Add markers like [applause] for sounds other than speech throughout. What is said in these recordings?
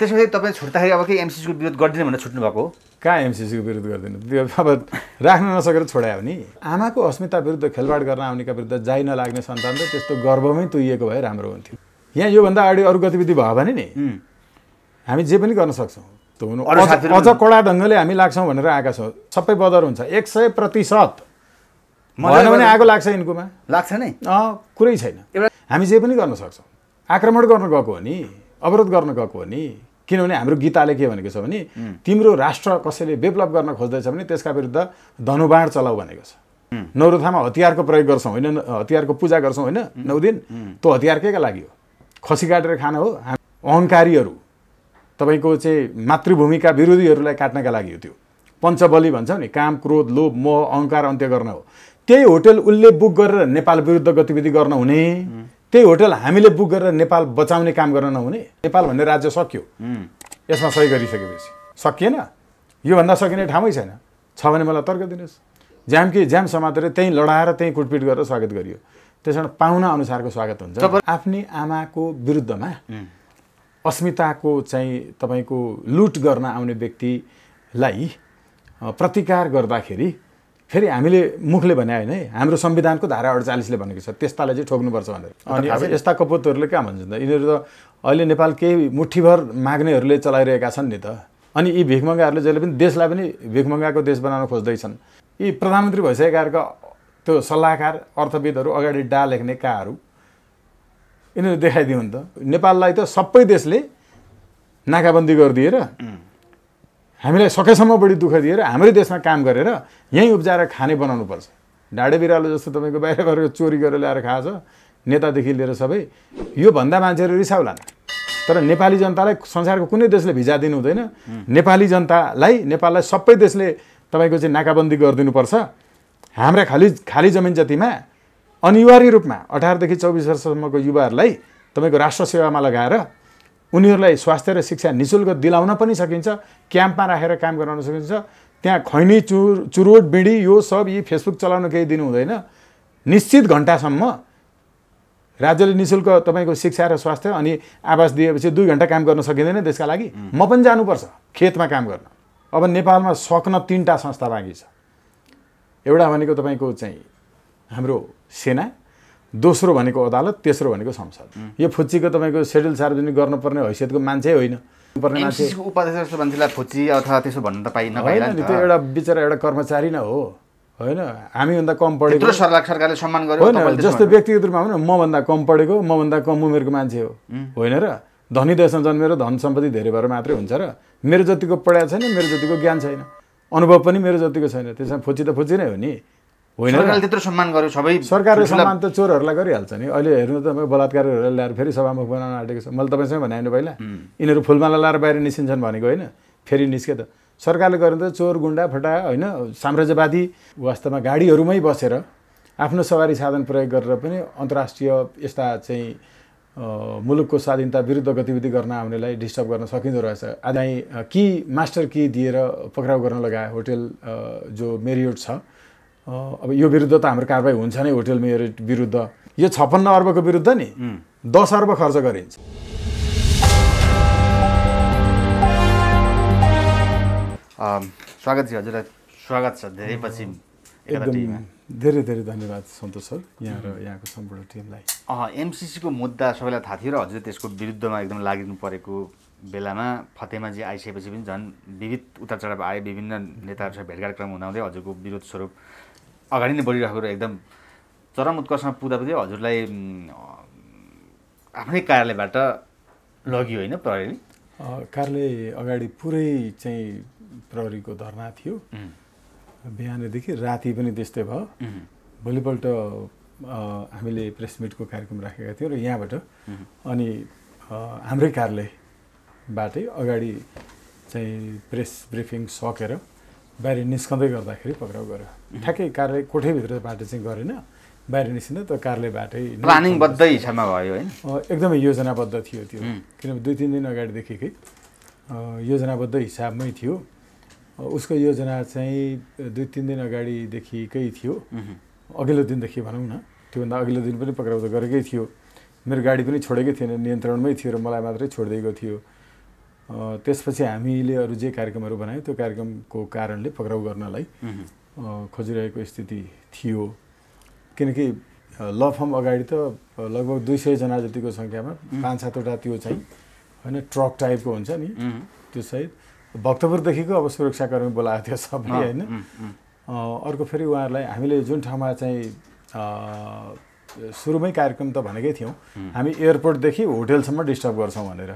त्यसपछि तपाईँ छुट्दाखेरि अब केही एमसिसीको विरोध गरिदिनु भनेर छुट्नु भएको कहाँ एमसिसीको विरोध गरिदिनु त्यो अब राख्न नसकेर छोडायो भने आमाको अस्मिता विरुद्ध खेलवाड गर्न आउनेका विरुद्ध जाइ नलाग्ने सन्तान त त्यस्तो गर्वमै तुइएको भए राम्रो हुन्थ्यो यहाँ योभन्दा अगाडि अरू गतिविधि भयो भने नि हामी जे पनि गर्न सक्छौँ त हुनु अझ कडा ढङ्गले हामी लाग्छौँ भनेर आएका छौँ सबै बदर हुन्छ एक सय प्रतिशत भएन भने आगो लाग्छ यिनकोमा लाग्छ नै अँ कुरै छैन हामी जे पनि गर्न सक्छौँ आक्रमण गर्न गएको हो नि अवरोध गर्न गएको हो नि किनभने हाम्रो गीताले के भनेको छ भने तिम्रो राष्ट्र कसैले डेभलप गर्न खोज्दैछ भने त्यसका विरुद्ध धनुबाण चलाऊ भनेको छ नौरथामा हतियारको प्रयोग गर्छौँ होइन हतियारको पूजा गर्छौँ होइन नौ दिन त्यो हतियार केका लागि हो खसी काटेर खान हो अहङ्कारीहरू तपाईँको चाहिँ मातृभूमिका विरोधीहरूलाई काट्नका लागि हो त्यो पञ्चबली भन्छ नि काम क्रोध लोभ मोह अहङ्कार अन्त्य गर्न हो त्यही होटेल उसले बुक गरेर नेपाल विरुद्ध गतिविधि गर्न हुने त्यही होटल हामीले बुक गरेर नेपाल बचाउने काम गर्न नहुने नेपाल भन्ने राज्य सक्यो यसमा सही गरिसकेपछि सकिएन योभन्दा सकिने ठाउँै छैन छ भने मलाई तर्क दिनुहोस् ज्यामकी ज्याम समातेर त्यहीँ लडाएर त्यहीँ कुटपिट गरेर स्वागत गरियो त्यस कारण पाहुना अनुसारको स्वागत हुन्छ आफ्नै आमाको विरुद्धमा अस्मिताको चाहिँ तपाईँको लुट गर्न आउने व्यक्तिलाई प्रतिकार गर्दाखेरि फेरि हामीले मुखले भने होइन है हाम्रो संविधानको धारा अडचालिसले भनेको छ त्यस्तालाई चाहिँ ठोक्नुपर्छ भनेर अनि अब यस्ता कपोतहरूले कहाँ भन्छन् त यिनीहरू त अहिले नेपाल केही मुठीभर माग्नेहरूले चलाइरहेका छन् नि त अनि यी भिखमङ्गाहरूले जहिले पनि देशलाई पनि भिखमङ्गाको देश बनाउन खोज्दैछन् यी प्रधानमन्त्री भइसकेकाहरूका त्यो सल्लाहकार अर्थविदहरू अगाडि डा लेख्ने काहरू यिनीहरू देखाइदिउन् त नेपाललाई त सबै देशले नाकाबन्दी गरिदिएर हामीलाई सकेसम्म बढी दुःख दिएर हाम्रै देशमा काम गरेर यहीँ उब्जाएर खाने बनाउनुपर्छ ढाडे बिरालो जस्तो तपाईँको बाहिर गरेर चोरी गरेर ल्याएर खाएको छ नेतादेखि लिएर सबै योभन्दा मान्छेहरू रिसाउलान् तर नेपाली जनतालाई संसारको कुनै देशले भिजा दिनु हुँदैन नेपाली जनतालाई नेपाललाई सबै देशले तपाईँको चाहिँ नाकाबन्दी गरिदिनुपर्छ हाम्रा खाली खाली जमिन जतिमा अनिवार्य रूपमा अठारदेखि चौबिस वर्षसम्मको युवाहरूलाई तपाईँको राष्ट्र सेवामा लगाएर उनीहरूलाई स्वास्थ्य र शिक्षा निशुल्क दिलाउन पनि सकिन्छ क्याम्पमा राखेर काम गराउन सकिन्छ त्यहाँ खैनी चुर चुरोट बिँडी यो सब यी फेसबुक चलाउन केही दिनु हुँदैन निश्चित घन्टासम्म राज्यले निशुल्क शुल्क तपाईँको शिक्षा र स्वास्थ्य अनि आवास दिएपछि दुई घन्टा काम गर्न सकिँदैन त्यसका लागि म पनि जानुपर्छ खेतमा काम गर्न अब नेपालमा सक्न तिनवटा संस्था बाँकी छ एउटा भनेको तपाईँको चाहिँ हाम्रो सेना दोस्रो भनेको अदालत तेस्रो भनेको संसद यो फुच्चीको तपाईँको सेड्युल सार्वजनिक गर्नुपर्ने हैसियतको मान्छे होइन त्यो एउटा बिचरा एउटा कर्मचारी नै हो होइन हामीभन्दा कम पढेको सरकारले सम्मान गर्यो होइन जस्तो व्यक्तिगत रूपमा होइन मभन्दा कम पढेको मभन्दा कम उमेरको मान्छे हो होइन र धनी देशमा जन्मेर धन सम्पत्ति धेरै भएर मात्रै हुन्छ र मेरो जतिको पढाइ छैन मेरो जतिको ज्ञान छैन अनुभव पनि मेरो जतिको छैन त्यसमा फुच्ची त फुच्ची नै हो नि होइन सरकारले त्यत्रो सम्मान गर्यो सबै सरकारले सम्मान त चोरहरूलाई गरिहाल्छ नि अहिले हेर्नु त बलात्कारहरूलाई ल्याएर फेरि सभामुख बनाउन आँटेको छ मैले तपाईँसँग भने होइन पहिला यिनीहरू फुलमाला लाएर बाहिर निस्किन्छन् भनेको होइन फेरि निस्के त सरकारले गर्यो त चोर गुन्डा फटा होइन साम्राज्यवादी वास्तवमा गाडीहरूमै बसेर आफ्नो सवारी साधन प्रयोग गरेर पनि अन्तर्राष्ट्रिय यस्ता चाहिँ मुलुकको स्वाधीनता विरुद्ध गतिविधि गर्न आउनेलाई डिस्टर्ब गर्न सकिँदो रहेछ आज कि मास्टर कि दिएर पक्राउ गर्न लगाए होटेल जो मेरियोट छ अब यो विरुद्ध त हाम्रो कारवाही हुन्छ नै होटेल मेयर विरुद्ध यो छप्पन्न अर्बको विरुद्ध नि दस अर्ब खर्च गरिन्छ स्वागत छ हजुरलाई स्वागत छ धेरै पछि एकदम धेरै धेरै धन्यवाद सन्तोष सर यहाँ र यहाँको सम्पूर्ण टिमलाई एमसिसीको मुद्दा सबैलाई थाहा थियो र हजुर त्यसको विरुद्धमा एकदम लागिनु परेको बेलामा फतेमाजी आइसकेपछि पनि झन् विविध उतार चढाव आए विभिन्न नेताहरूसँग भेटघाट क्रम हुँदाहुँदै हजुरको विरोध स्वरूप अगाडि नै बढिरहेको एकदम चरम उत्कर्षमा पुग्दा पुग्दै हजुरलाई आफ्नै कार्यालयबाट लगियो होइन प्रहरी कार्यालय अगाडि पुरै चाहिँ प्रहरीको धर्ना थियो बिहानदेखि राति पनि त्यस्तै भयो भोलिपल्ट हामीले प्रेस मिटको कार्यक्रम राखेका थियौँ र यहाँबाट अनि हाम्रै कार्यालयबाटै अगाडि चाहिँ प्रेस ब्रिफिङ सकेर बाहिर निस्कँदै गर्दाखेरि पक्राउ गऱ्यो [laughs] ठ्याक्कै कार्यालय कोठैभित्रबाट चाहिँ गरेन बाहिर निस्किँदा त कार्यालयबाटै प्लानिङबद्ध हिसाबमा भयो होइन एकदमै योजनाबद्ध थियो त्यो किनभने दुई तिन दिन अगाडिदेखिकै योजनाबद्ध हिसाबमै थियो उसको योजना चाहिँ दुई तिन दिन अगाडिदेखिकै थियो अघिल्लो दिनदेखि भनौँ न त्योभन्दा अघिल्लो दिन पनि त गरेकै थियो मेरो गाडी पनि छोडेकै थिएन नियन्त्रणमै थियो र मलाई मात्रै छोडिदिएको थियो त्यसपछि हामीले अरू जे कार्यक्रमहरू बनायौँ त्यो कार्यक्रमको कारणले पक्राउ गर्नलाई खोजिरहेको स्थिति थियो किनकि ल फर्म अगाडि त लगभग दुई सयजना जतिको सङ्ख्यामा पाँच सातवटा त्यो चाहिँ होइन ट्रक टाइपको हुन्छ नि त्यो सहित भक्तपुरदेखिको अब सुरक्षाकर्मी बोलाएको थियो सबै होइन अर्को फेरि उहाँहरूलाई हामीले जुन ठाउँमा चाहिँ सुरुमै कार्यक्रम त भनेकै थियौँ हामी एयरपोर्टदेखि होटेलसम्म डिस्टर्ब गर्छौँ भनेर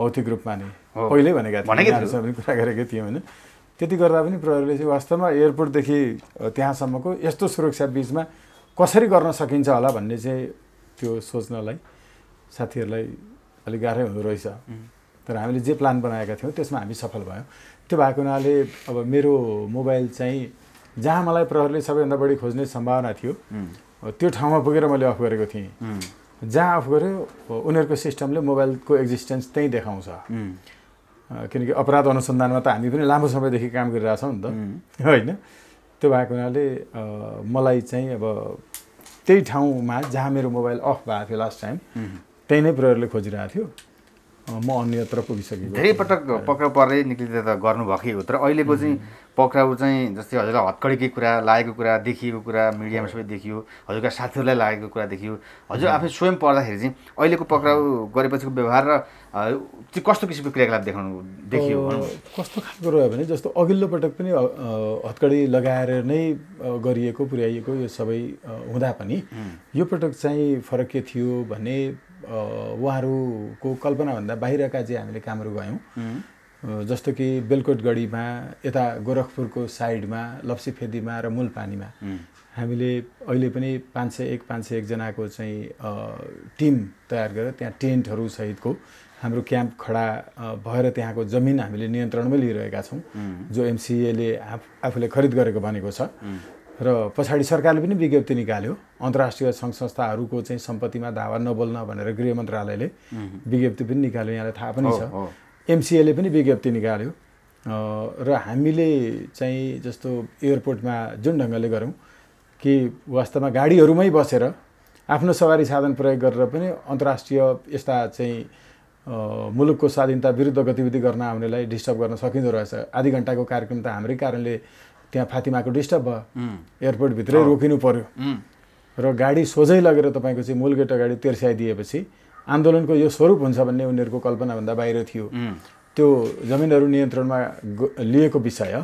भौतिक रूपमा नै पहिल्यै भनेका थियौँ कुरा गरेकै थियौँ होइन त्यति गर्दा पनि प्रहरीले चाहिँ वास्तवमा एयरपोर्टदेखि त्यहाँसम्मको यस्तो सुरक्षा बिचमा कसरी गर्न सकिन्छ होला भन्ने चाहिँ त्यो सोच्नलाई साथीहरूलाई अलिक गाह्रै हुँदो रहेछ तर हामीले जे प्लान बनाएका थियौँ त्यसमा हामी सफल भयौँ त्यो भएको हुनाले अब मेरो मोबाइल चाहिँ जहाँ मलाई प्रहरीले सबैभन्दा बढी खोज्ने सम्भावना थियो त्यो ठाउँमा पुगेर मैले अफ गरेको थिएँ जहाँ अफ गऱ्यो उनीहरूको सिस्टमले मोबाइलको एक्जिस्टेन्स त्यहीँ देखाउँछ किनकि अपराध अनुसन्धानमा त हामी पनि लामो समयदेखि काम गरिरहेछौँ नि त होइन त्यो भएको हुनाले मलाई चाहिँ अब त्यही ठाउँमा जहाँ मेरो मोबाइल अफ भएको थियो लास्ट टाइम त्यही नै प्रहरीले खोजिरहेको थियो म अन्यत्र पुगिसकेँ धेरै पटक पक्राउ परे निक्लिँदा त गर्नुभएकै हो तर अहिलेको चाहिँ पक्राउ चाहिँ जस्तै हजुरलाई हत्कडीकै कुरा लागेको कुरा देखिएको कुरा मिडियामा सबै देखियो हजुरका साथीहरूलाई लागेको कुरा देखियो हजुर आफै स्वयं पढ्दाखेरि चाहिँ अहिलेको पक्राउ गरेपछिको व्यवहार र कस्तो किसिमको क्रियाकलाप देखाउनु देखियो कस्तो खालको रह्यो भने जस्तो अघिल्लो पटक पनि हत्कडी लगाएर नै गरिएको पुर्याइएको यो सबै हुँदा पनि यो पटक चाहिँ फरक के थियो भने उहाँहरूको कल्पनाभन्दा बाहिरका चाहिँ हामीले कामहरू गयौँ जस्तो कि बेलकोट गढीमा यता गोरखपुरको साइडमा लप्सी फेदीमा र मूलपानीमा हामीले अहिले पनि पाँच सय एक पाँच सय एकजनाको चाहिँ टिम तयार गरेर त्यहाँ सहितको हाम्रो क्याम्प खडा भएर त्यहाँको जमिन हामीले नियन्त्रणमै लिइरहेका छौँ जो एमसिएले आफूले खरिद गरेको भनेको छ र पछाडि सरकारले पनि विज्ञप्ति निकाल्यो अन्तर्राष्ट्रिय सङ्घ संस्थाहरूको चाहिँ सम्पत्तिमा दावा नबोल्न भनेर गृह मन्त्रालयले विज्ञप्ति पनि निकाल्यो यहाँलाई थाहा पनि छ एमसिएले पनि विज्ञप्ति निकाल्यो र हामीले चाहिँ जस्तो एयरपोर्टमा जुन ढङ्गले गऱ्यौँ कि वास्तवमा गाडीहरूमै बसेर आफ्नो सवारी साधन प्रयोग गरेर पनि अन्तर्राष्ट्रिय यस्ता चाहिँ मुलुकको स्वाधीनता विरुद्ध गतिविधि गर्न आउनेलाई डिस्टर्ब गर्न सकिँदो रहेछ आधी घन्टाको कार्यक्रम त हाम्रै कारणले त्यहाँ फातिमाको डिस्टर्ब भयो एयरपोर्टभित्रै रोकिनु पर्यो र गाडी सोझै लगेर तपाईँको चाहिँ मूलगेट गेट अगाडि तेर्स्याइदिएपछि आन्दोलनको यो स्वरूप हुन्छ भन्ने उनीहरूको कल्पनाभन्दा बाहिर थियो त्यो जमिनहरू नियन्त्रणमा लिएको विषय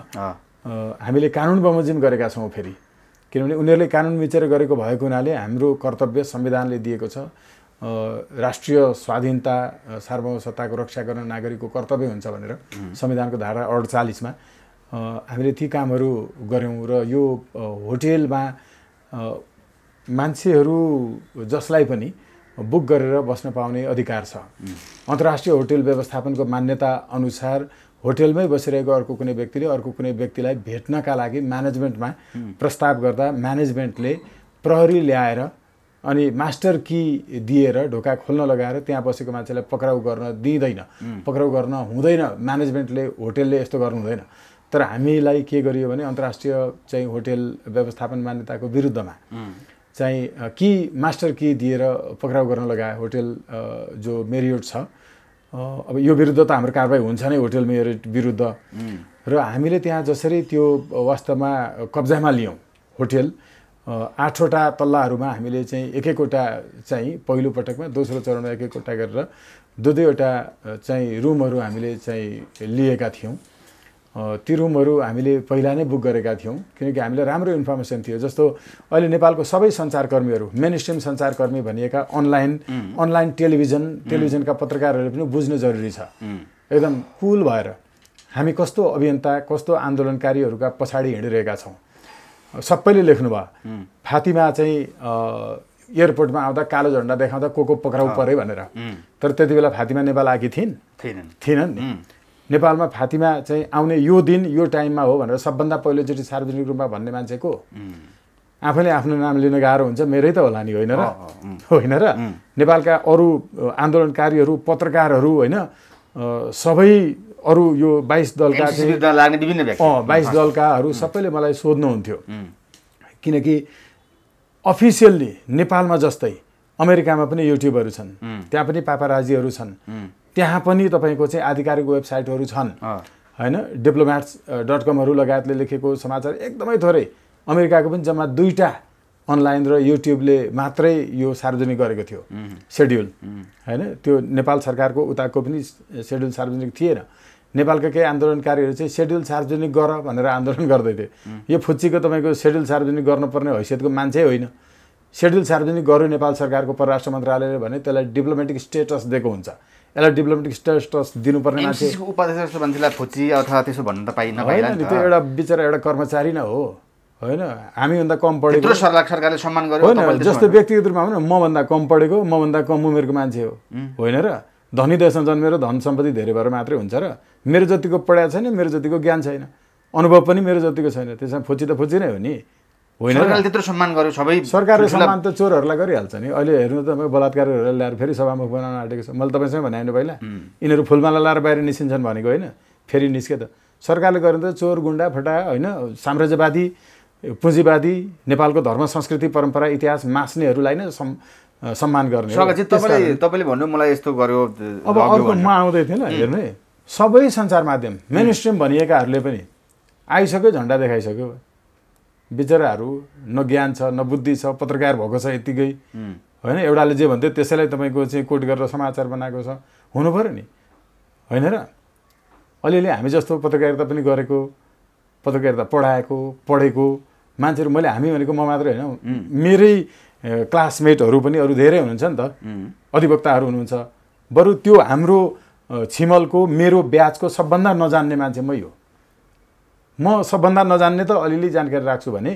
हामीले कानुन बमोजिम गरेका छौँ फेरि किनभने उनीहरूले कानुन मिचेर गरेको भएको हुनाले हाम्रो कर्तव्य संविधानले दिएको छ राष्ट्रिय स्वाधीनता सार्वसत्ताको रक्षा गर्न नागरिकको कर्तव्य हुन्छ भनेर संविधानको धारा अडचालिसमा हामीले ती कामहरू गऱ्यौँ र यो होटेलमा मान्छेहरू जसलाई पनि बुक गरेर बस्न पाउने अधिकार छ अन्तर्राष्ट्रिय होटेल व्यवस्थापनको मान्यता अनुसार होटेलमै बसिरहेको अर्को कुनै व्यक्तिले अर्को कुनै व्यक्तिलाई भेट्नका लागि म्यानेजमेन्टमा प्रस्ताव गर्दा म्यानेजमेन्टले प्रहरी ल्याएर अनि मास्टर कि दिएर ढोका खोल्न लगाएर त्यहाँ बसेको मान्छेलाई पक्राउ गर्न दिँदैन पक्राउ गर्न हुँदैन म्यानेजमेन्टले होटेलले यस्तो गर्नु हुँदैन तर हामीलाई के गरियो भने अन्तर्राष्ट्रिय चाहिँ होटेल व्यवस्थापन मान्यताको विरुद्धमा चाहिँ कि मास्टर कि दिएर पक्राउ गर्न लगाए होटेल जो मेरियोट छ अब यो विरुद्ध त हाम्रो कारवाही हुन्छ नै होटेल मेरियोट विरुद्ध र हामीले त्यहाँ जसरी त्यो वास्तवमा कब्जामा लियौँ होटेल आठवटा तल्लाहरूमा हामीले चाहिँ एक एकवटा चाहिँ पहिलो पटकमा दोस्रो चरणमा एक एकवटा गरेर दुई दुईवटा चाहिँ रुमहरू हामीले चाहिँ लिएका थियौँ ती रुमहरू हामीले पहिला नै बुक गरेका थियौँ किनकि हामीलाई राम्रो इन्फर्मेसन थियो जस्तो अहिले नेपालको सबै सञ्चारकर्मीहरू मेन स्ट्रिम सञ्चारकर्मी भनिएका अनलाइन अनलाइन टेलिभिजन टेलिभिजनका पत्रकारहरूले पनि बुझ्नु जरुरी छ एकदम कुल भएर हामी कस्तो अभियन्ता कस्तो आन्दोलनकारीहरूका पछाडि हिँडिरहेका छौँ सबैले लेख्नु लेख्नुभयो फातिमा चाहिँ एयरपोर्टमा आउँदा कालो झन्डा देखाउँदा को को पक्राउ परे भनेर तर त्यति बेला फातिमा नेपाल आएकी थिइन् थिएनन् नि नेपालमा फातिमा चाहिँ आउने यो दिन यो टाइममा हो भनेर सबभन्दा पहिलोचोटि सार्वजनिक रूपमा भन्ने मान्छेको आफैले आफ्नो नाम लिन गाह्रो हुन्छ मेरै त होला नि होइन र होइन र नेपालका अरू आन्दोलनकारीहरू पत्रकारहरू होइन सबै अरू यो बाइस दलका बाइस दलकाहरू सबैले मलाई सोध्नुहुन्थ्यो किनकि अफिसियल्ली नेपालमा जस्तै अमेरिकामा पनि युट्युबहरू छन् त्यहाँ पनि पापाराजीहरू छन् त्यहाँ पनि तपाईँको चाहिँ आधिकारिक वेबसाइटहरू छन् होइन डिप्लोम्याट्स डट कमहरू लगायतले लेखेको समाचार एकदमै थोरै अमेरिकाको पनि जम्मा दुईवटा अनलाइन र युट्युबले मात्रै यो सार्वजनिक गरेको थियो सेड्युल होइन त्यो नेपाल सरकारको उताको पनि सेड्युल सार्वजनिक थिएन नेपालका केही आन्दोलनकारीहरू चाहिँ सेड्युल सार्वजनिक गर भनेर आन्दोलन गर्दै थिए यो फुच्चीको तपाईँको सेड्युल सार्वजनिक गर्नुपर्ने हैसियतको मान्छे होइन सेड्युल सार्वजनिक गर्यो नेपाल सरकारको परराष्ट्र मन्त्रालयले भने त्यसलाई डिप्लोमेटिक स्टेटस दिएको हुन्छ यसलाई डेभलपमेन्ट स्टेटस दिनुपर्ने उपाध्यक्ष जस्तो मान्छेलाई फुच्ची अथवा त्यसो भन्न त नपाइला त्यो एउटा बिचरा एउटा कर्मचारी नै हो होइन हामीभन्दा कम पढेको सरकारले सम्मान गर्यो होइन जस्तो व्यक्तिगत रूपमा हो मभन्दा कम पढेको मभन्दा कम उमेरको मान्छे हो होइन र धनी देशमा जन्मेर धन सम्पत्ति धेरै भएर मात्रै हुन्छ र मेरो जतिको पढाइ छैन मेरो जतिको ज्ञान छैन अनुभव पनि मेरो जतिको छैन त्यसमा फोची त फोची नै हो नि होइन सरकारले त्यत्रो सम्मान गर्यो सबै सरकारले सम्मान त चोरहरूलाई गरिहाल्छ नि अहिले हेर्नु त बलात्कारहरूलाई ल्याएर फेरि सभामुख बनाउन आँटेको छ मैले तपाईँसँग भने होइन पहिला यिनीहरू फुलमाला लाएर बाहिर निस्किन्छन् भनेको होइन फेरि निस्के त सरकारले गर्नु त चोर गुन्डा फटा होइन साम्राज्यवादी पुँजीवादी नेपालको धर्म संस्कृति परम्परा इतिहास मास्नेहरूलाई नै सम्मान गर्ने तपाईँले भन्नु मलाई यस्तो गर्यो अब अर्को म आउँदै थिएन हेर्नु सबै सञ्चार माध्यम मेन स्ट्रिम भनिएकाहरूले पनि आइसक्यो झन्डा देखाइसक्यो बिचराहरू न ज्ञान छ न बुद्धि छ पत्रकार भएको छ यत्तिकै होइन एउटाले जे भन्थ्यो त्यसैलाई तपाईँको चाहिँ कोट गरेर समाचार बनाएको छ हुनु पऱ्यो नि होइन र अलिअलि हामी जस्तो पत्रकारिता पनि गरेको पत्रकारिता पढाएको पढेको मान्छेहरू मैले हामी भनेको म मात्रै होइन मेरै क्लासमेटहरू पनि अरू धेरै हुनुहुन्छ नि त अधिवक्ताहरू हुनुहुन्छ बरु त्यो हाम्रो छिमलको मेरो ब्याचको सबभन्दा नजान्ने मान्छे मै हो म सबभन्दा नजान्ने त अलिअलि जानकारी राख्छु भने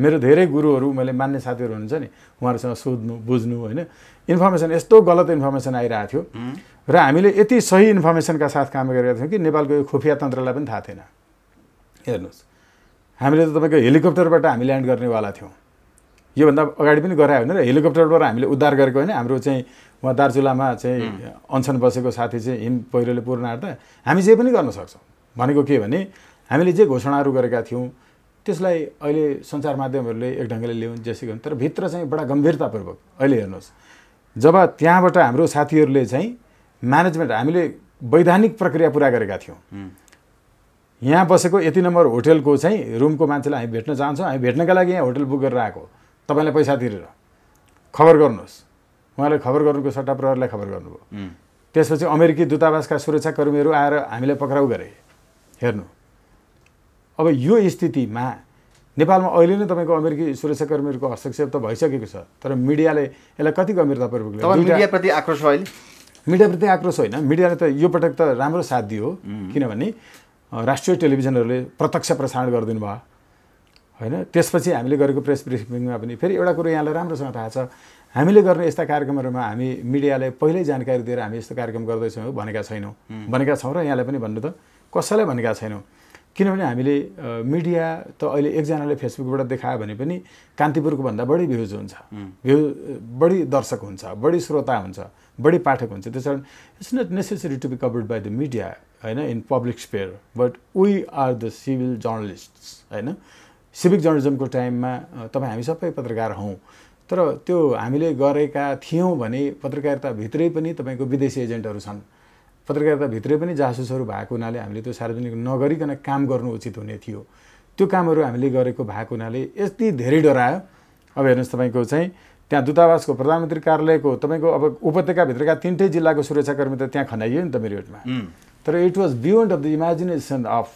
मेरो धेरै गुरुहरू मैले मान्ने साथीहरू हुनुहुन्छ नि उहाँहरूसँग सोध्नु बुझ्नु होइन इन्फर्मेसन यस्तो गलत इन्फर्मेसन आइरहेको थियो र हामीले यति सही इन्फर्मेसनका साथ काम गरेका थियौँ कि नेपालको यो खुफिया तन्त्रलाई पनि थाहा थिएन हेर्नुहोस् हामीले त तपाईँको हेलिकप्टरबाट हामी ल्यान्ड गर्नेवाला थियौँ योभन्दा अगाडि पनि गरायो भने र हेलिकप्टरबाट हामीले उद्धार गरेको होइन हाम्रो चाहिँ उहाँ दार्चुलामा चाहिँ अनसन बसेको साथी चाहिँ हिम पहिरोले पूर्ण हामी जे पनि गर्न सक्छौँ भनेको के भने हामीले जे घोषणाहरू गरेका थियौँ त्यसलाई अहिले सञ्चार माध्यमहरूले एक ढङ्गले ल्याउँ जेसी गर्नु तर भित्र चाहिँ बडा गम्भीरतापूर्वक अहिले हेर्नुहोस् जब त्यहाँबाट हाम्रो साथीहरूले चाहिँ म्यानेजमेन्ट हामीले वैधानिक प्रक्रिया पुरा गरेका थियौँ यहाँ बसेको यति नम्बर होटेलको चाहिँ रुमको मान्छेलाई हामी भेट्न चाहन्छौँ हामी भेट्नका लागि यहाँ होटेल बुक गरेर आएको तपाईँलाई पैसा तिरेर खबर गर्नुहोस् उहाँले खबर गर्नुको सट्टा प्रहरीलाई खबर गर्नुभयो त्यसपछि अमेरिकी दूतावासका सुरक्षाकर्मीहरू आएर हामीलाई पक्राउ गरे हेर्नु अब यो स्थितिमा नेपालमा अहिले नै तपाईँको अमेरिकी सुरक्षाकर्मीहरूको हस्तक्षेप त भइसकेको छ तर मिडियाले यसलाई कति गम्भीरतापूर्वक मिडियाप्रति आक्रोश अहिले मिडियाप्रति आक्रोश होइन मिडियाले त यो पटक त राम्रो साथ दियो किनभने राष्ट्रिय टेलिभिजनहरूले प्रत्यक्ष प्रसारण गरिदिनु भयो होइन त्यसपछि हामीले गरेको प्रेस ब्रिफिङमा पनि फेरि एउटा कुरो यहाँलाई राम्रोसँग थाहा छ हामीले गर्ने यस्ता कार्यक्रमहरूमा हामी मिडियालाई पहिल्यै जानकारी दिएर हामी यस्तो कार्यक्रम गर्दैछौँ भनेका छैनौँ भनेका छौँ र यहाँलाई पनि भन्नु त कसैलाई भनेका छैनौँ किनभने हामीले मिडिया त अहिले एकजनाले फेसबुकबाट देखायो भने पनि कान्तिपुरको भन्दा बढी भ्युज हुन्छ भ्यू बढी दर्शक हुन्छ बढी श्रोता हुन्छ बढी पाठक हुन्छ त्यस कारण it's not necessary to be covered by the media होइन in public sphere but we are the civil journalist होइन सिभिक जर्नलिज्मको टाइममा तपाईँ हामी सबै पत्रकार हौँ तर त्यो हामीले गरेका थियौँ भने पत्रकारिताभित्रै पनि तपाईँको विदेशी एजेन्टहरू छन् पत्रकारिताभित्रै पनि जासुसहरू भएको हुनाले हामीले त्यो सार्वजनिक नगरिकन काम गर्नु उचित हुने थियो त्यो कामहरू हामीले गरेको भएको हुनाले यति धेरै डरायो अब हेर्नुहोस् तपाईँको चाहिँ त्यहाँ दूतावासको प्रधानमन्त्री कार्यालयको तपाईँको अब उपत्यकाभित्रका तिनटै जिल्लाको सुरक्षाकर्मी त त्यहाँ खनाइयो नि त मेरिटमा तर it was beyond of the imagination of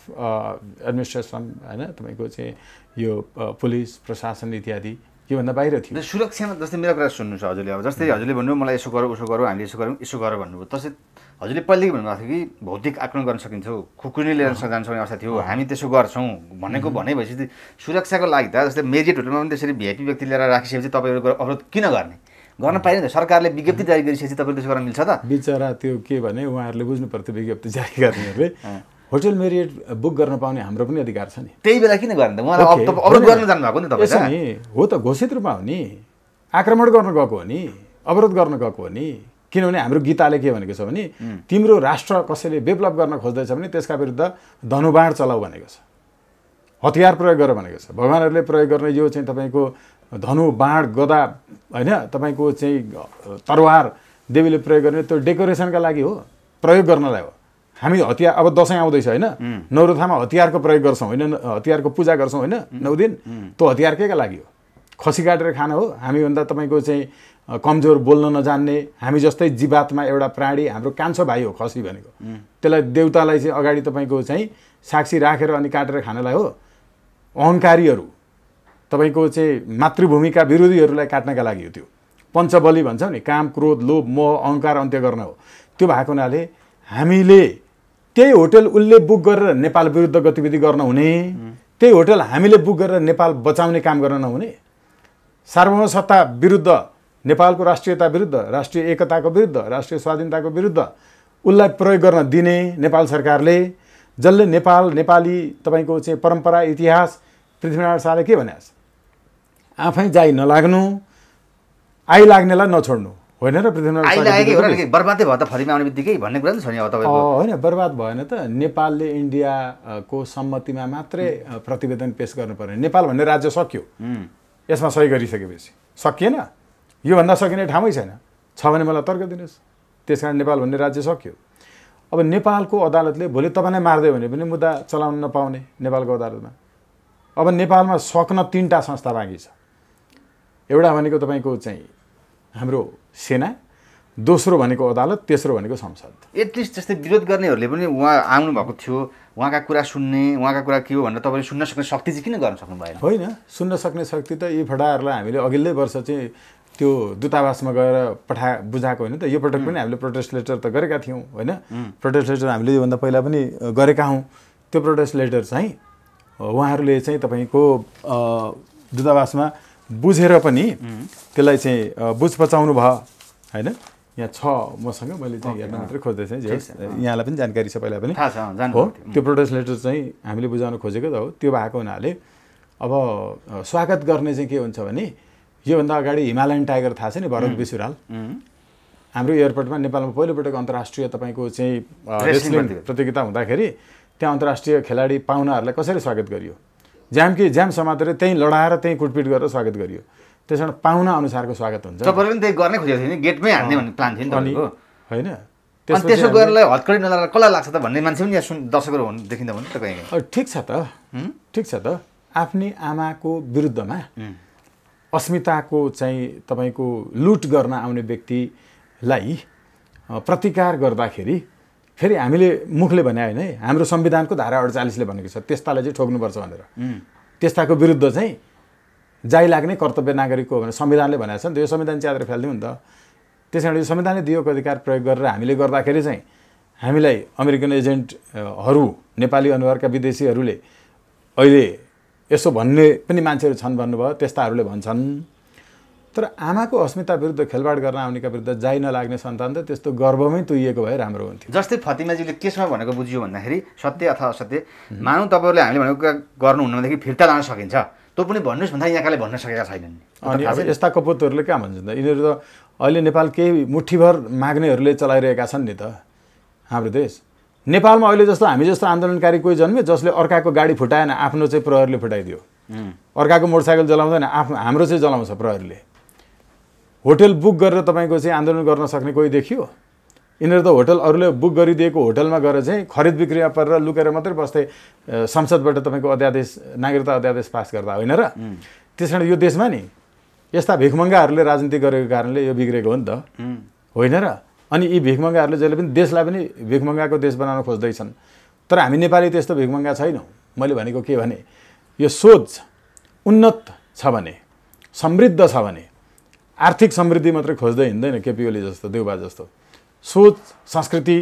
administration होइन तपाईँको चाहिँ यो uh, पुलिस प्रशासन इत्यादि योभन्दा बाहिर थियो सुरक्षामा जस्तै मेरो कुरा सुन्नुहोस् हजुरले अब जस्तै हजुरले भन्नुभयो मलाई यसो गरौँ उसो गरौँ हामीले यसो गरौँ यसो गर भन्नुभयो तसै हजुरले पहिल्यै भन्नुभएको थियो कि भौतिक आक्रमण गर्न सकिन्छ खुकुरी लिएर जान सक्ने अवस्था थियो हामी त्यसो गर्छौँ भनेको भनेपछि सुरक्षाको लागि त जस्तै मेरिट होटलमा पनि त्यसरी भिआइपी व्यक्ति लिएर राखिसकेपछि तपाईँहरू अवरोध किन गर्ने गर्न पाइने त सरकारले विज्ञप्ति जारी गरिसकेपछि तपाईँले त्यसो गर्न मिल्छ त बिचरा त्यो के भने उहाँहरूले बुझ्नु पर्थ्यो विज्ञप्ति जारी गर्नेहरूले होटल मेरिट बुक गर्न पाउने हाम्रो पनि अधिकार छ नि त्यही बेला किन गर्ने त अवरोध गर्न जानुभएको नि तपाईँ हो त घोषित रूपमा हो नि आक्रमण गर्न गएको हो नि अवरोध गर्न गएको हो नि किनभने हाम्रो गीताले के भनेको छ भने तिम्रो राष्ट्र कसैले डेभलप गर्न खोज्दैछ भने त्यसका विरुद्ध धनुबाण चलाऊ भनेको छ हतियार प्रयोग गर भनेको छ भगवान्हरूले प्रयोग गर्ने यो चाहिँ तपाईँको धनु बाँड गदा होइन तपाईँको चाहिँ तरवार देवीले प्रयोग गर्ने त्यो डेकोरेसनका लागि हो प्रयोग गर्नलाई हो हामी हतियार अब दसैँ आउँदैछ होइन नौरथामा हतियारको प्रयोग गर्छौँ होइन हतियारको पूजा गर्छौँ होइन नौ दिन त्यो हतियार के लागि हो खसी काटेर खान हो हामीभन्दा तपाईँको चाहिँ कमजोर बोल्न नजान्ने हामी जस्तै जीवातमा एउटा प्राणी हाम्रो कान्छो भाइ हो खसी भनेको त्यसलाई देउतालाई चाहिँ अगाडि तपाईँको चाहिँ साक्षी राखेर अनि काटेर खानलाई हो अहङ्कारीहरू तपाईँको चाहिँ मातृभूमिका विरोधीहरूलाई काट्नका लागि हो त्यो पञ्चबली भन्छ नि काम क्रोध लोभ मोह अहङ्कार अन्त्य गर्न हो त्यो भएको हुनाले हामीले त्यही होटल उसले बुक गरेर नेपाल विरुद्ध गतिविधि गर्न हुने त्यही होटल हामीले बुक गरेर नेपाल बचाउने काम गर्न नहुने सार्वभौम सत्ता विरुद्ध नेपालको राष्ट्रियता विरुद्ध राष्ट्रिय एकताको विरुद्ध राष्ट्रिय स्वाधीनताको विरुद्ध उसलाई प्रयोग गर्न दिने नेपाल सरकारले जसले नेपाल नेपाली तपाईँको चाहिँ परम्परा इतिहास पृथ्वीनारायण शाहले के भने आफै जाइ नलाग्नु आइलाग्नेलाई नछोड्नु होइन र पृथ्वीनारायण बर्बादै भयो त होइन बर्बाद भएन त नेपालले इन्डियाको सम्मतिमा मात्रै प्रतिवेदन पेस गर्नुपर्ने नेपाल भन्ने राज्य सक्यो यसमा सही गरिसकेपछि सकिएन यो भन्न सकिने ठाउँै छैन छ भने मलाई तर्क दिनुहोस् त्यस कारण नेपाल भन्ने राज्य सक्यो अब नेपालको अदालतले भोलि तपाईँलाई मारिदियो भने पनि मुद्दा चलाउन नपाउने नेपालको अदालतमा अब नेपालमा सक्न तिनवटा संस्था बाँकी छ एउटा भनेको तपाईँको चाहिँ हाम्रो सेना दोस्रो भनेको अदालत तेस्रो भनेको संसद एटलिस्ट जस्तै विरोध गर्नेहरूले पनि उहाँ आउनुभएको थियो उहाँका कुरा सुन्ने उहाँका कुरा के हो भनेर तपाईँले सुन्न सक्ने शक्ति चाहिँ किन गर्न सक्नु भएन होइन सुन्न सक्ने शक्ति त यी फटाहरूलाई हामीले अघिल्लै वर्ष चाहिँ त्यो दूतावासमा गएर पठा बुझाएको होइन त यो पटक पनि हामीले प्रोटेस्ट लेटर त गरेका थियौँ होइन प्रोटेस्ट लेटर हामीले योभन्दा पहिला पनि गरेका हौँ त्यो प्रोटेस्ट लेटर चाहिँ उहाँहरूले चाहिँ तपाईँको दूतावासमा बुझेर पनि त्यसलाई चाहिँ बुझ पचाउनु भयो होइन यहाँ छ मसँग मैले चाहिँ हेर्न मात्रै चाहिँ यहाँलाई पनि जानकारी छ पहिला पनि हो त्यो प्रोटेस्ट लेटर चाहिँ हामीले बुझाउन खोजेको त हो त्यो भएको हुनाले अब स्वागत गर्ने चाहिँ के हुन्छ भने योभन्दा अगाडि हिमालयन टाइगर थाहा छ नि भरत विश्वराल हाम्रो एयरपोर्टमा नेपालमा पहिलोपटक अन्तर्राष्ट्रिय तपाईँको चाहिँ रेस्लिङ प्रतियोगिता हुँदाखेरि त्यहाँ अन्तर्राष्ट्रिय खेलाडी पाहुनाहरूलाई कसरी स्वागत गरियो ज्यामकी ज्याम समातेर त्यहीँ लडाएर त्यहीँ कुटपिट गरेर स्वागत गरियो त्यस कारण पाहुना अनुसारको स्वागत हुन्छ तपाईँले पनि त्यही गर्ने खोजेको थियो गेटमै हान्ने भन्ने प्लान थियो नि होइन त्यसो गरेर हत्कडी कसलाई लाग्छ त भन्ने मान्छे पनि यहाँ सुन दर्शकहरू देखिँदा त ठिक छ त ठिक छ त आफ्नै आमाको विरुद्धमा अस्मिताको चाहिँ तपाईँको लुट गर्न आउने व्यक्तिलाई प्रतिकार गर्दाखेरि फेरि हामीले मुखले भने होइन है हाम्रो संविधानको धारा अडचालिसले भनेको छ त्यस्तालाई चाहिँ ठोक्नुपर्छ भनेर त्यस्ताको विरुद्ध चाहिँ जाइ लाग्ने कर्तव्य नागरिकको भनेर संविधानले भनेको छ नि त यो संविधान च्यादर फ्यालिदिउँ नि त त्यस कारण यो संविधानले दिएको अधिकार प्रयोग गरेर हामीले गर्दाखेरि चाहिँ हामीलाई अमेरिकन एजेन्टहरू नेपाली अनुहारका विदेशीहरूले अहिले यसो भन्ने पनि मान्छेहरू छन् भन्नुभयो त्यस्ताहरूले भन्छन् तर आमाको अस्मिता विरुद्ध खेलवाड गर्न आउनेका विरुद्ध जाइ नलाग्ने सन्तान त त्यस्तो गर्वमै तुइएको भए राम्रो हुन्थ्यो जस्तै फतिमाजीले केसमा भनेको बुझियो भन्दाखेरि सत्य अथवा असत्य मानौँ तपाईँहरूले हामीले भनेको गर्नुहुन्न भनेदेखि फिर्ता लान सकिन्छ तँ पनि भन्नुहोस् भन्दा यहाँकाले भन्न सकेका छैनन् अनि अब यस्ता कपोतहरूले कहाँ भन्छ त यिनीहरू त अहिले नेपाल केही मुठीभर माग्नेहरूले चलाइरहेका छन् नि त हाम्रो देश नेपालमा अहिले जस्तो हामी जस्तो आन्दोलनकारी कोही जन्मे जसले अर्काको गाडी फुटाएन आफ्नो चाहिँ प्रहरीले फुटाइदियो अर्काको मोटरसाइकल जलाउँदैन आफ्नो हाम्रो चाहिँ जलाउँछ प्रहरीले होटल बुक गरेर तपाईँको चाहिँ आन्दोलन गर्न सक्ने कोही देखियो यिनीहरू त होटल अरूले बुक गरिदिएको होटलमा गएर चाहिँ खरिद बिक्रिया परेर लुकेर मात्रै बस्थे संसदबाट तपाईँको अध्यादेश नागरिकता अध्यादेश पास गर्दा होइन र त्यस कारण यो देशमा नि यस्ता भिखमङ्गाहरूले राजनीति गरेको कारणले यो बिग्रेको हो नि त होइन र अनि यी भिखमङ्गाहरूले जहिले पनि देशलाई पनि भिखमङ्गाको देश बनाउन खोज्दैछन् तर हामी नेपाली त्यस्तो भिखमङ्गा छैनौँ मैले भनेको के भने यो सोच उन्नत छ भने समृद्ध छ भने आर्थिक समृद्धि मात्रै खोज्दै हिँड्दैन केपी ओली जस्तो देउबा जस्तो सोच संस्कृति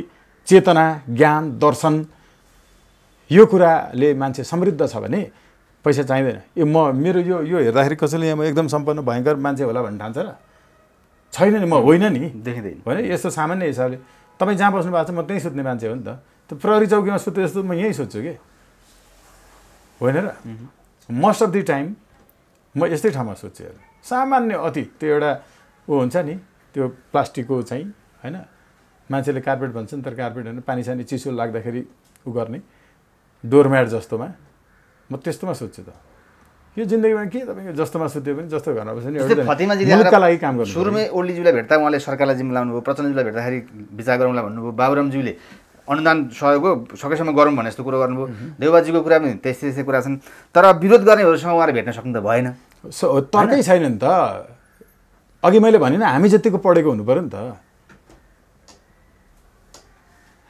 चेतना ज्ञान दर्शन यो कुराले मान्छे समृद्ध छ भने पैसा चाहिँदैन यो म मेरो यो यो हेर्दाखेरि कसैले यहाँ म एकदम सम्पन्न भयङ्कर मान्छे होला भन्ने ठान्छ र छैन नि म होइन नि देखिँदैन होइन यस्तो सामान्य हिसाबले तपाईँ जहाँ बस्नु भएको छ म त्यहीँ सुत्ने मान्छे हो नि त त्यो प्रहरी चौकीमा सुते जस्तो म यहीँ सुत्छु कि होइन र मोस्ट अफ दि टाइम म यस्तै ठाउँमा सुत्छु हेर सामान्य अति त्यो एउटा ऊ हुन्छ नि त्यो प्लास्टिकको चाहिँ होइन मान्छेले कार्पेट भन्छ नि तर कार्पेट होइन पानी सानी चिसो लाग्दाखेरि ऊ गर्ने डोरम्याट जस्तोमा म त्यस्तोमा सुत्छु त यो जिन्दगीमा के तपाईँको जस्तोमा सुत्यो भने जस्तो घरमा बस्यो लागि काम गर्नु सुरुमै ओलीजीलाई भेट्दा उहाँले सरकारलाई जिम्मा लाउनुभयो प्रचण्डजीलाई भेट्दाखेरि विचार गरौँला भन्नुभयो बाबुरामज्यूले अनुदान सहयोग हो सकेसम्म गरौँ भने जस्तो कुरो गर्नुभयो देवबाजीको कुरा पनि त्यस्तै त्यस्तै कुरा छन् तर विरोध गर्नेहरूसँग उहाँले भेट्न सक्नु त भएन तर्कै छैन नि त अघि मैले भने हामी जतिको पढेको हुनु नि त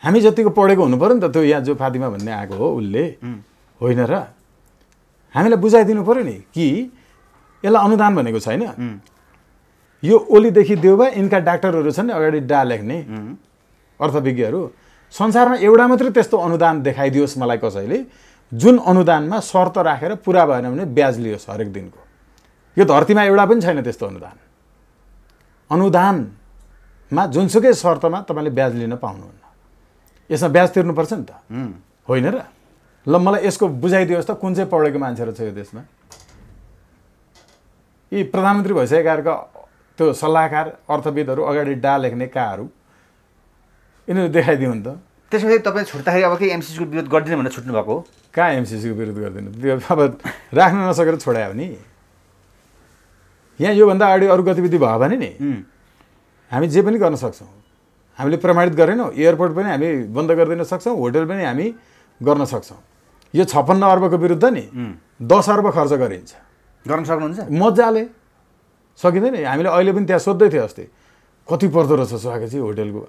हामी जतिको पढेको हुनु नि त त्यो यहाँ जो फातिमा भन्ने आएको हो उसले होइन र हामीलाई बुझाइदिनु पऱ्यो नि कि यसलाई अनुदान भनेको छैन यो ओलीदेखि देउबा यिनका डाक्टरहरू छन् अगाडि डा लेख्ने अर्थविज्ञहरू संसारमा एउटा मात्रै त्यस्तो अनुदान देखाइदियोस् मलाई कसैले जुन अनुदानमा शर्त राखेर पुरा भएन भने ब्याज लियोस् हरेक दिनको यो धरतीमा एउटा पनि छैन त्यस्तो अनुदान अनुदानमा जुनसुकै शर्तमा तपाईँले ब्याज लिन पाउनुहुन्न यसमा ब्याज तिर्नुपर्छ नि त होइन र ल मलाई यसको बुझाइदियोस् त कुन चाहिँ पौडेको मान्छेहरू छ यो देशमा यी प्रधानमन्त्री भइसकेकाहरूका त्यो सल्लाहकार अर्थविदहरू अगाडि डा लेख्ने काहरू यिनीहरू देखाइदिउन् त त्यसपछि तपाईँ छुट्दाखेरि अब केही एमसिसीको विरोध गरिदिनु भनेर छुट्नु भएको हो कहाँ एमसिसीको विरोध गरिदिनु त्यो अब राख्न नसकेर छोडायो भने यहाँ योभन्दा अगाडि अरू गतिविधि भयो भने नि हामी जे पनि गर्न सक्छौँ हामीले प्रमाणित गरेनौँ एयरपोर्ट पनि हामी बन्द गरिदिन सक्छौँ होटल पनि हामी गर्न सक्छौँ यो छप्पन्न अर्बको विरुद्ध नि दस अर्ब खर्च गरिन्छ गर्न सक्नुहुन्छ मजाले सकिँदैन हामीले अहिले पनि त्यहाँ सोध्दै थियो अस्ति कति पर्दो रहेछ स्वागत होटेलको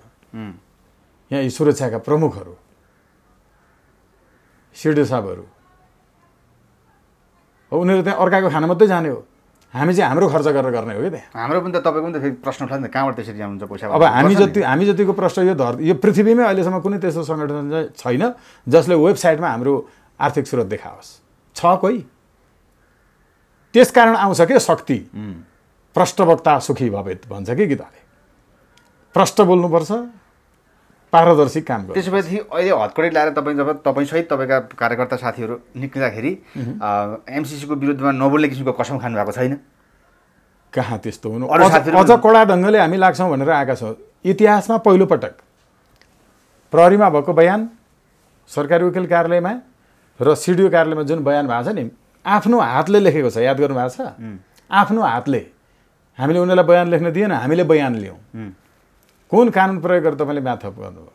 यहाँ यी सुरक्षाका प्रमुखहरू सिडिओ साहबहरू हो उनीहरू त्यहाँ अर्काको खाना मात्रै जाने हो हामी चाहिँ हाम्रो खर्च गरेर गर्ने हो कि त्यहाँ हाम्रो पनि त तपाईँको पनि त फेरि प्रश्न उठाउँछ कहाँबाट त्यसरी जानुहुन्छ पैसा अब हामी जति हामी जतिको प्रश्न यो धर यो पृथ्वीमै अहिलेसम्म कुनै त्यस्तो सङ्गठन छैन जसले वेबसाइटमा हाम्रो आर्थिक स्रोत देखाओस् छ कोही त्यस कारण आउँछ क्या शक्ति प्रष्ट वक्ता सुखी भवेत भन्छ कि गीताले प्रष्ट बोल्नुपर्छ पारदर्शी काम गर्छ त्यसपछि अहिले हत्कडी ल्याएर तपाईँ जब सहित तपाईँका कार्यकर्ता साथीहरू निस्किँदाखेरि एमसिसीको विरुद्धमा नबोल्ने किसिमको कसम खानु भएको छैन कहाँ त्यस्तो हुनु अझ कडा ढङ्गले हामी लाग्छौँ भनेर आएका छौँ इतिहासमा पहिलोपटक प्रहरीमा भएको बयान सरकारी वकिल कार्यालयमा र सिडिओ कार्यालयमा जुन बयान भएको छ नि आफ्नो हातले लेखेको छ याद गर्नुभएको छ आफ्नो हातले हामीले उनीहरूलाई बयान लेख्न दिएन हामीले बयान लियौँ कुन कानुन प्रयोग गरेर तपाईँले म्याथप गर्नुभयो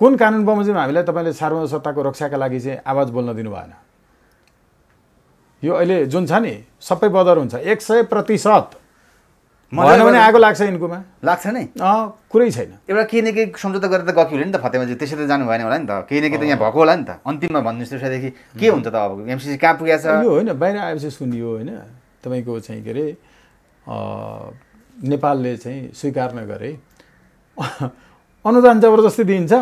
कुन कानुन बमोजिम हामीलाई तपाईँले सार्वजनिक सत्ताको रक्षाका लागि चाहिँ आवाज बोल्न दिनु भएन यो अहिले जुन छ नि सबै बदर हुन्छ एक सय प्रतिशत मलाई पनि आगो लाग्छ यिनकोमा लाग्छ नै कुरै छैन एउटा केही न केही सम्झौता गरेर त गएको होला नि त फतेमाजी त्यसै त जानु भएन होला नि त केही न केही त यहाँ भएको होला नि त अन्तिममा भन्नुहोस् त्यसैदेखि के हुन्छ त अब एमसिसी कहाँ पुगेको छ यो होइन बाहिर आएपछि सुनियो होइन तपाईँको चाहिँ के अरे नेपालले चाहिँ स्वीकार नगरे [laughs] अनुदान जबरजस्ती दिइन्छ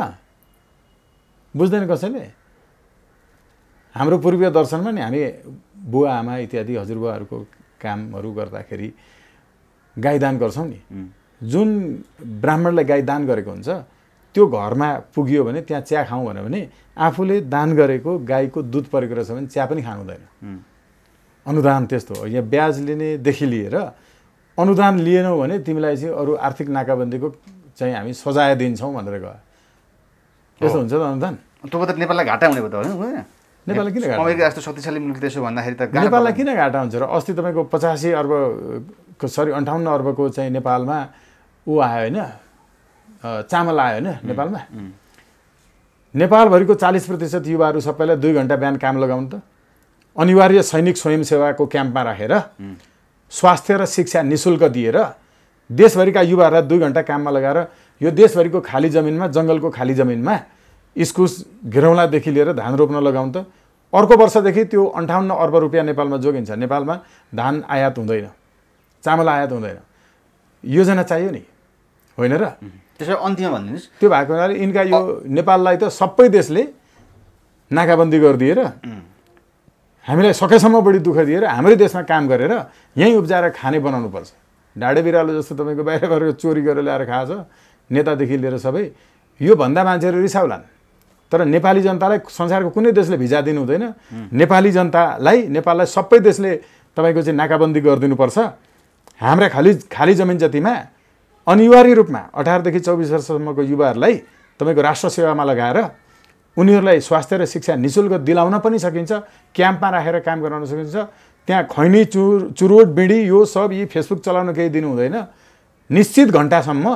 बुझ्दैन कसैले हाम्रो पूर्वीय दर्शनमा नि हामी बुवा आमा इत्यादि हजुरबुवाहरूको कामहरू गर्दाखेरि गाई दान गर्छौँ नि जुन ब्राह्मणलाई गाई दान गरेको हुन्छ त्यो घरमा पुग्यो भने त्यहाँ चिया खाउँ भन्यो भने आफूले दान गरेको गाईको दुध परेको रहेछ भने चिया पनि खानु हुँदैन अनुदान त्यस्तो हो यहाँ ब्याज लिनेदेखि लिएर अनुदान लिएनौ भने तिमीलाई चाहिँ अरू आर्थिक नाकाबन्दीको चाहिँ हामी सजाय दिन्छौँ भनेर गयो त्यस्तो हुन्छ त अनुदान नेपाललाई घाटा हुने होइन नेपाललाई किन घाटा शक्तिशाली मुलुक त्यसो भन्दाखेरि त नेपाललाई किन घाटा हुन्छ र अस्ति तपाईँको पचासी अर्ब सरी अन्ठाउन्न अर्बको चाहिँ नेपालमा ऊ आयो होइन चामल आयो होइन नेपालमा नेपालभरिको चालिस प्रतिशत युवाहरू सबैलाई दुई घन्टा बिहान काम लगाउनु त अनिवार्य सैनिक स्वयंसेवाको क्याम्पमा राखेर स्वास्थ्य र शिक्षा नि शुल्क दिएर देशभरिका युवाहरूलाई दुई घन्टा काममा लगाएर यो देशभरिको खाली जमिनमा जङ्गलको खाली जमिनमा इस्कुस घिरौँलादेखि लिएर धान रोप्न लगाउनु त अर्को वर्षदेखि त्यो अन्ठाउन्न अर्ब रुपियाँ नेपालमा जोगिन्छ नेपालमा धान आयात हुँदैन चामल आयात हुँदैन योजना चाहियो नि होइन र त्यसो अन्त्यमा भनिदिनुहोस् त्यो भएको हुनाले यिनका यो नेपाललाई त सबै देशले नाकाबन्दी गरिदिएर हामीलाई सकेसम्म बढी दुःख दिएर हाम्रै देशमा काम गरेर यहीँ उब्जाएर खाने बनाउनुपर्छ ढाडे बिरालो जस्तो तपाईँको बाहिर बाहिरबाट चोरी गरेर ल्याएर खाएको छ नेतादेखि लिएर सबै योभन्दा मान्छेहरू रिसाउलान् तर नेपाली जनतालाई संसारको कुनै देशले भिजा दिनु हुँदैन नेपाली जनतालाई नेपाललाई सबै देशले तपाईँको चाहिँ नाकाबन्दी गरिदिनुपर्छ हाम्रा खाली खाली जमिन जतिमा अनिवार्य रूपमा अठारदेखि चौबिस वर्षसम्मको युवाहरूलाई तपाईँको राष्ट्र सेवामा लगाएर उनीहरूलाई स्वास्थ्य र शिक्षा नि शुल्क दिलाउन पनि सकिन्छ क्याम्पमा राखेर काम गराउन सकिन्छ त्यहाँ खैनी चुर चुरोट बिँडी यो सब यी फेसबुक चलाउन केही दिनु हुँदैन निश्चित घन्टासम्म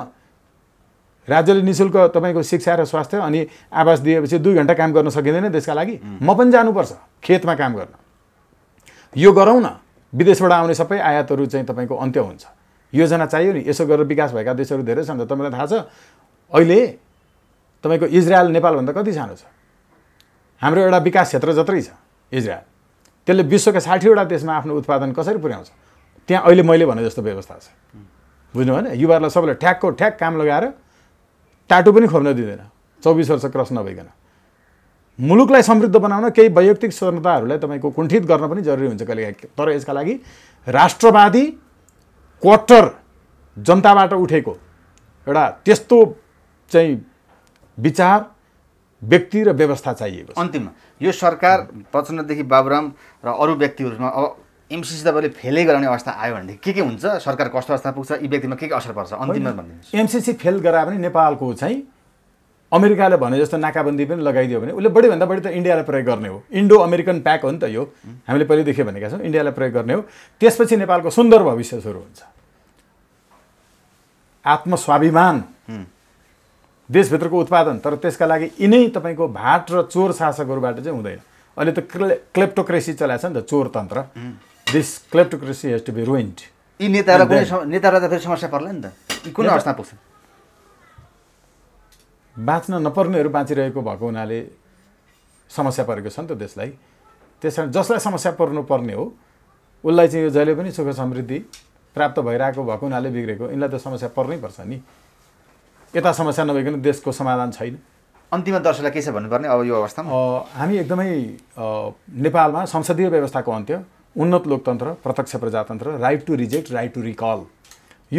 राज्यले नि शुल्क तपाईँको शिक्षा र स्वास्थ्य अनि आवास दिएपछि दुई घन्टा काम गर्न सकिँदैन त्यसका लागि म पनि जानुपर्छ खेतमा काम गर्न यो गरौँ न विदेशबाट आउने सबै आयातहरू चाहिँ तपाईँको अन्त्य हुन्छ योजना चाहियो नि यसो गरेर विकास भएका देशहरू धेरै छन् त तपाईँलाई थाहा छ अहिले तपाईँको इजरायल नेपालभन्दा कति सानो छ हाम्रो एउटा विकास क्षेत्र जत्रै छ इजरायल त्यसले विश्वका साठीवटा देशमा आफ्नो उत्पादन कसरी पुर्याउँछ त्यहाँ अहिले मैले भने जस्तो व्यवस्था छ बुझ्नु भएन युवाहरूलाई सबैलाई ठ्याकको ठ्याक काम लगाएर टाटो पनि खोप्न दिँदैन चौबिस वर्ष क्रस नभइकन मुलुकलाई समृद्ध बनाउन केही वैयक्तिक स्वतन्त्रताहरूलाई तपाईँको कुण्ठित गर्न पनि जरुरी हुन्छ कहिलेकाहीँ तर यसका लागि राष्ट्रवादी क्वार्टर जनताबाट उठेको एउटा त्यस्तो चाहिँ विचार व्यक्ति र व्यवस्था चाहिएको अन्तिममा यो सरकार प्रचण्डदेखि बाबुराम र अरू व्यक्तिहरूमा अब एमसिसी तपाईँले फेलै गराउने अवस्था आयो भनेदेखि के के हुन्छ सरकार कस्तो अवस्था पुग्छ यी व्यक्तिमा के के असर पर्छ अन्तिममा भनिदिनुहोस् एमसिसी फेल गरायो भने नेपालको चाहिँ अमेरिकाले भने जस्तो नाकाबन्दी पनि लगाइदियो भने उसले बढीभन्दा बढी त इन्डियालाई प्रयोग गर्ने हो इन्डो अमेरिकन प्याक हो नि त यो हामीले पहिलेदेखि भनेका छौँ इन्डियालाई प्रयोग गर्ने हो त्यसपछि नेपालको सुन्दर भविष्य सुरु हुन्छ आत्मस्वाभिमान देशभित्रको उत्पादन तर त्यसका लागि यिनै तपाईँको भाट र चोर शासकहरूबाट चाहिँ हुँदैन अहिले त क्ले क्लेप्टोक्रेसी चलाएको छ नि त चोर तन्त्र this kleptocracy has to be ruined यी नेता नेता त फेरि समस्या पर्ला नि त कुन अवस्था पुग्छ बाँच्न नपर्नेहरू बाँचिरहेको भएको हुनाले समस्या परेको छ नि त देशलाई त्यस कारण जसलाई समस्या पर्नु पर्ने हो उसलाई चाहिँ यो जहिले पनि सुख समृद्धि प्राप्त भइरहेको भएको हुनाले बिग्रेको यिनलाई त समस्या पर्नै पर्छ नि यता समस्या नभइकन देशको समाधान छैन अन्तिममा दर्शकलाई के छ भन्नुपर्ने अब यो अवस्थामा हामी एकदमै नेपालमा संसदीय व्यवस्थाको अन्त्य उन्नत लोकतन्त्र प्रत्यक्ष प्रजातन्त्र right to reject right to recall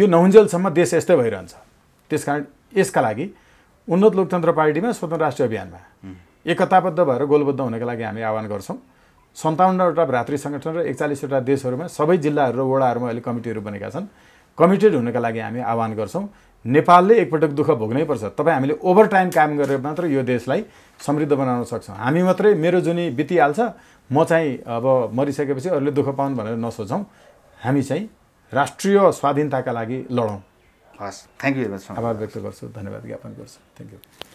यो नहुन्जेलसम्म देश यस्तै भइरहन्छ त्यस कारण यसका लागि उन्नत लोकतन्त्र पार्टीमा स्वतन्त्र राष्ट्रिय अभियानमा एकताबद्ध भएर गोलबद्ध हुनका लागि हामी आह्वान गर्छौँ सन्ताउन्नवटा भ्रातृ सङ्गठन र एकचालिसवटा देशहरूमा सबै जिल्लाहरू र वडाहरूमा अहिले कमिटीहरू बनेका छन् कमिटेड हुनका लागि हामी आह्वान गर्छौँ नेपालले एकपटक दुःख भोग्नै पर्छ तपाईँ हामीले ओभर टाइम काम गरेर मात्र यो देशलाई समृद्ध बनाउन सक्छौँ हामी मात्रै मेरो जुनी बितिहाल्छ म चाहिँ अब मरिसकेपछि अरूले दुःख पाउन् भनेर नसोचौँ हामी चाहिँ राष्ट्रिय स्वाधीनताका लागि लडौँ हस् थ्याङ्क यू भेरी मच आभार व्यक्त गर्छु धन्यवाद ज्ञापन गर्छु थ्याङ्क यू